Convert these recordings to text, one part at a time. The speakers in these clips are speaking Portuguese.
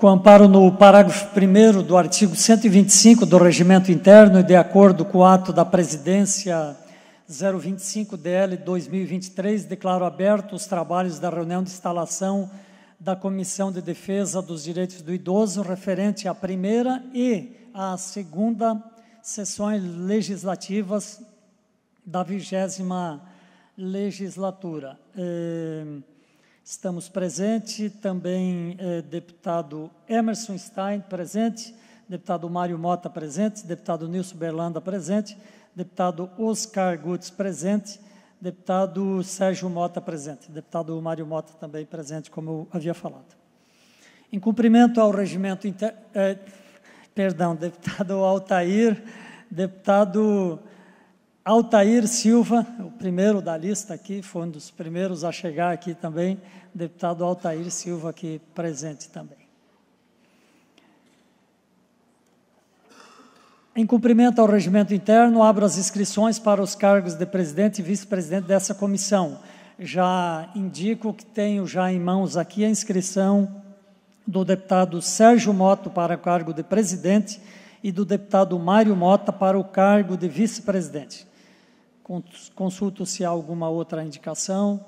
com amparo no parágrafo 1 do artigo 125 do Regimento Interno e de acordo com o ato da Presidência 025-DL 2023, declaro aberto os trabalhos da reunião de instalação da Comissão de Defesa dos Direitos do Idoso, referente à primeira e à segunda sessões legislativas da vigésima legislatura. Eh, Estamos presentes também eh, deputado Emerson Stein presente, deputado Mário Mota presente, deputado Nilson Berlanda presente, deputado Oscar Gutz presente, deputado Sérgio Mota presente, deputado Mário Mota também presente, como eu havia falado. Em cumprimento ao regimento, inter, eh, perdão, deputado Altair, deputado Altair Silva, o primeiro da lista aqui, foi um dos primeiros a chegar aqui também, deputado Altair Silva aqui presente também. Em cumprimento ao regimento interno, abro as inscrições para os cargos de presidente e vice-presidente dessa comissão. Já indico que tenho já em mãos aqui a inscrição do deputado Sérgio Moto para o cargo de presidente e do deputado Mário Mota para o cargo de vice-presidente. Consulto se há alguma outra indicação.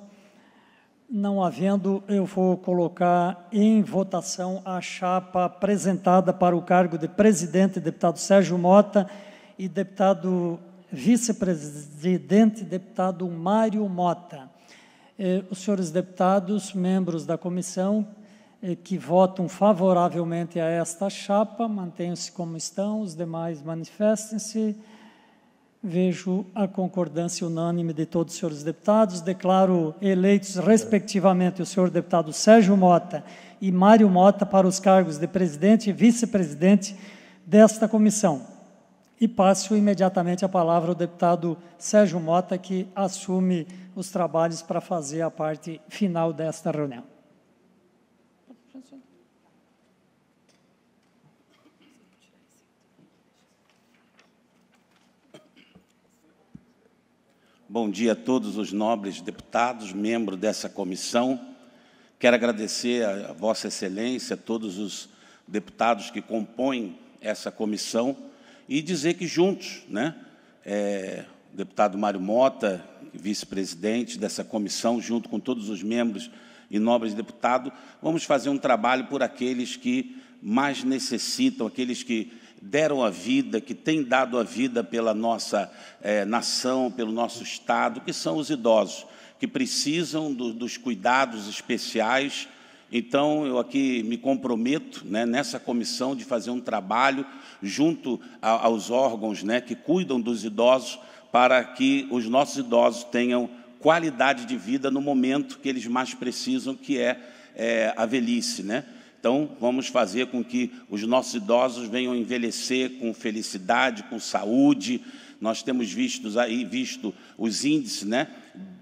Não havendo, eu vou colocar em votação a chapa apresentada para o cargo de presidente, deputado Sérgio Mota, e deputado vice-presidente, deputado Mário Mota. Eh, os senhores deputados, membros da comissão, eh, que votam favoravelmente a esta chapa, mantenham-se como estão, os demais manifestem-se. Vejo a concordância unânime de todos os senhores deputados. Declaro eleitos, respectivamente, o senhor deputado Sérgio Mota e Mário Mota para os cargos de presidente e vice-presidente desta comissão. E passo imediatamente a palavra ao deputado Sérgio Mota, que assume os trabalhos para fazer a parte final desta reunião. Bom dia a todos os nobres deputados, membros dessa comissão. Quero agradecer a Vossa Excelência, a todos os deputados que compõem essa comissão e dizer que juntos, né, é, o deputado Mário Mota, vice-presidente dessa comissão, junto com todos os membros e nobres deputados, vamos fazer um trabalho por aqueles que mais necessitam, aqueles que deram a vida, que têm dado a vida pela nossa eh, nação, pelo nosso Estado, que são os idosos, que precisam do, dos cuidados especiais. Então, eu aqui me comprometo né, nessa comissão de fazer um trabalho junto a, aos órgãos né, que cuidam dos idosos, para que os nossos idosos tenham qualidade de vida no momento que eles mais precisam, que é, é a velhice. Né? Então, vamos fazer com que os nossos idosos venham envelhecer com felicidade, com saúde. Nós temos visto aí visto os índices, né,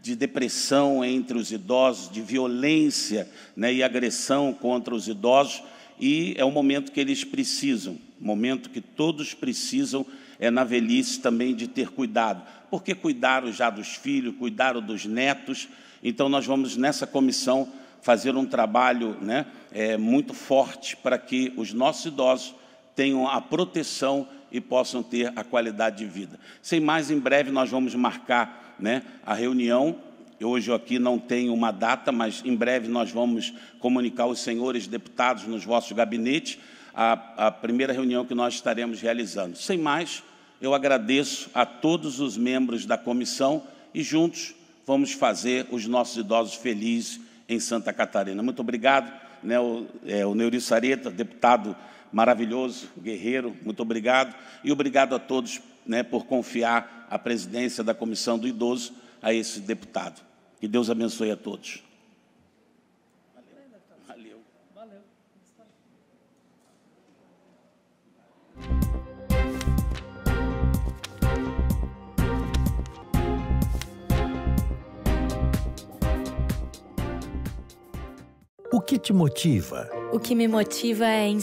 de depressão entre os idosos, de violência, né, e agressão contra os idosos, e é o momento que eles precisam, momento que todos precisam é na velhice também de ter cuidado, porque cuidaram já dos filhos, cuidaram dos netos. Então nós vamos nessa comissão fazer um trabalho né, é, muito forte para que os nossos idosos tenham a proteção e possam ter a qualidade de vida. Sem mais, em breve nós vamos marcar né, a reunião. Hoje aqui não tenho uma data, mas em breve nós vamos comunicar os senhores deputados nos vossos gabinetes a, a primeira reunião que nós estaremos realizando. Sem mais, eu agradeço a todos os membros da comissão e juntos vamos fazer os nossos idosos felizes em Santa Catarina. Muito obrigado, né, o, é, o Neuri Sareta, deputado maravilhoso, guerreiro, muito obrigado. E obrigado a todos né, por confiar a presidência da Comissão do Idoso a esse deputado. Que Deus abençoe a todos. Valeu. Valeu. O que te motiva? O que me motiva é